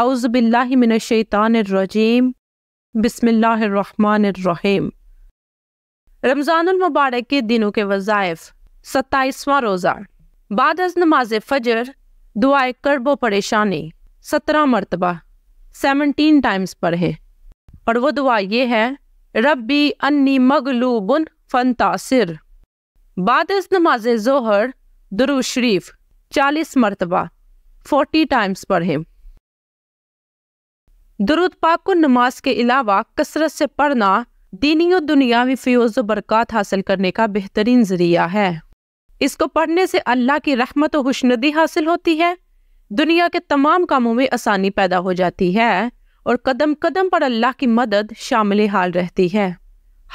अउज़बिल्लिमिनशैतानरजीम बसमीम रमज़ानमबारक के दिनों के वज़ायफ़ सत्ताईसवा रोज़ा बाद अज नमाज फ़जर दुआए करबो परेशानी सत्रह मरतबा सेवनटीन टाइम्स पढ़े और वो दुआ ये है रबी अन्नी मगलूबन फन तासर बाद अज नमाज ज़ोहर दुरू शरीफ चालीस मरतबा फोर्टी टाइम्स पढ़े दुरुद पाक को नमाज के अलावा कसरत से पढ़ना दीनी और दुनियावी फ्यूज़ बरक़ात हासिल करने का बेहतरीन ज़रिया है इसको पढ़ने से अल्लाह की रहमत और खुशनदी हासिल होती है दुनिया के तमाम कामों में आसानी पैदा हो जाती है और कदम कदम पर अल्लाह की मदद शामिल हाल रहती है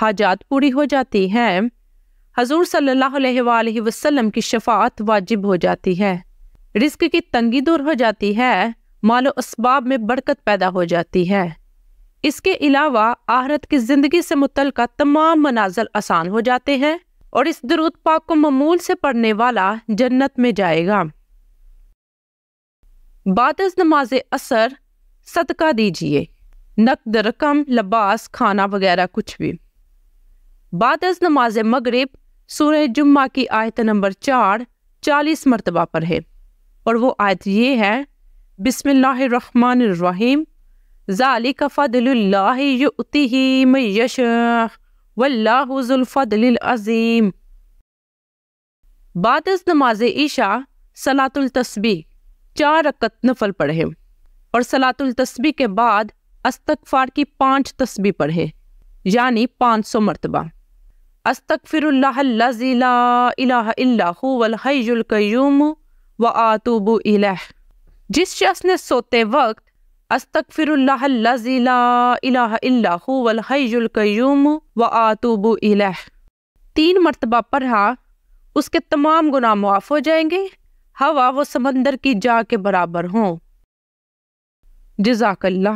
हाजात पूरी हो जाती हैं हजूर सल्लल्लाहु वसलम की शफात वाजिब हो जाती है रिस्क की तंगी दूर हो जाती है मालो इसबाब में बरकत पैदा हो जाती है इसके अलावा आहरत की ज़िंदगी से मुतल तमाम मनाजल आसान हो जाते हैं और इस दरुद पाक को ममूल से पढ़ने वाला जन्नत में जाएगा बाद नमाज असर सदका दीजिए नकद रकम लबास खाना वगैरह कुछ भी बाद नमाज मगरब सूर जुम्मा की आयत नंबर चार चालीस मरतबा पर है और वो आयत ये है बिस्मिल्लाहिर्रहमानिर्रहीम बिसमीम ज़ालिक फ़दल्लातिम यश वल्लाफ़दलज़ीम बाद नमाज ईशा सलातुल तस्बी चार रकत नफल पढ़े और सलातुल तस्बी के बाद अस्तगफार की पांच तस्बी पढ़े यानी पाँच सौ मरतबा अस्तगफिरल्लाजीला इलाह इल्लाहु वल हय्युल कय्यूम व आतूबु इलह जिस शख्स ने सोते वक्त अस्तफ़िरल्लाजीलाम व आतूब तीन मरतबा पढ़ा उसके तमाम गुना मुआफ़ हो जाएंगे हवा व समंदर की जा के बराबर हों जजाकल्ला